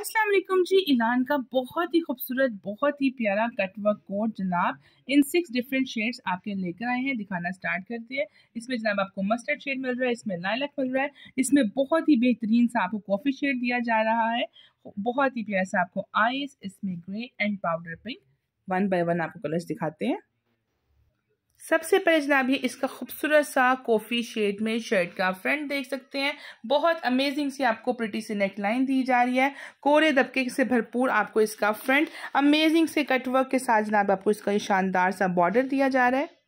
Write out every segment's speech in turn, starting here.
अस्सलाम वालेकुम जी ईलान का बहुत ही खूबसूरत बहुत ही प्यारा कटवर्क कोट जनाब इन सिक्स डिफरेंट शेड्स आपके लेकर आए हैं दिखाना स्टार्ट करते हैं इसमें जनाब आपको मस्टर्ड शेड मिल रहा है इसमें लाइलक मिल रहा है इसमें बहुत ही बेहतरीन सा आपको कॉफ़ी शेड दिया जा रहा है बहुत ही प्यारा सा आपको आइस इसमें grey and powder pink one by one आपको कलर्स दिखाते हैं सबसे पहले जनाब ये इसका खूबसूरत सा कॉफ़ी शेड में शर्ट का फ्रंट देख सकते हैं बहुत अमेजिंग सी आपको प्रिटी सी नेक लाइन दी जा रही है कोरे दबके से भरपूर आपको इसका फ्रंट अमेजिंग से कटवर्क के साथ जनाब आपको इसका शानदार सा बॉर्डर दिया जा रहा है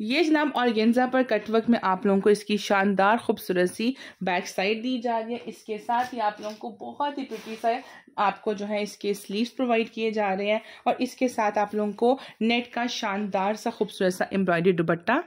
ये जनाब ऑर्गेन्जा पर कटवर्क में आप लोगों को इसकी शानदार खूबसूरत सी बैक साइड दी जा रही है इसके साथ ही आप लोगों को बहुत ही प्रिटी सा आपको जो है इसके स्लीव्स प्रोवाइड किए जा रहे हैं और इसके साथ आप लोगों को नेट का शानदार सा खूबसूरत सा एम्ब्रॉयडरी दुबट्टा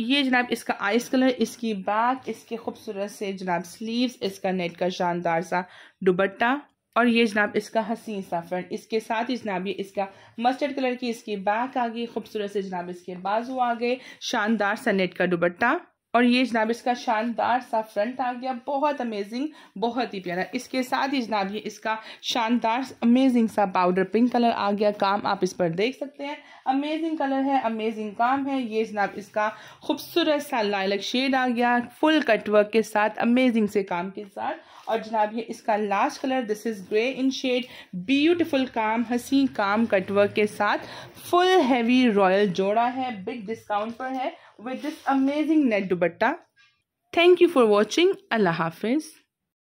ये जनाब इसका आइस कलर इसकी बैक इसके खूबसूरत से जनाब स्लीव्स इसका नेट का शानदार सा दुबट्टा और ये जनाब इसका हसीन सा फ्रंट इसके साथ ही जनाब ये इसका मस्टर्ड कलर की इसकी बैक आ गई खूबसूरत से जनाब इसके बाजू आ गए शानदार सनेट का दुबट्टा और ये जनाब इसका शानदार सा फ्रंट आ गया बहुत अमेजिंग बहुत ही प्यारा इसके साथ ही जनाब ये इसका शानदार अमेजिंग सा पाउडर पिंक कलर आ गया काम आप इस पर देख सकते हैं अमेजिंग कलर है अमेजिंग काम है ये जनाब इसका खूबसूरत सा लाइलक शेड आ गया फुल कटवर्क के साथ अमेजिंग से काम के साथ और जनाब ये इसका last colour this is grey in shade beautiful काम हसी काम कटवर्क के साथ फुल हैवी रॉयल जोड़ा है बिग डिस्काउंट पर है विद दिस अमेजिंग नेट दुबट्टा Dupatta. Thank you for watching. Allah Hafiz.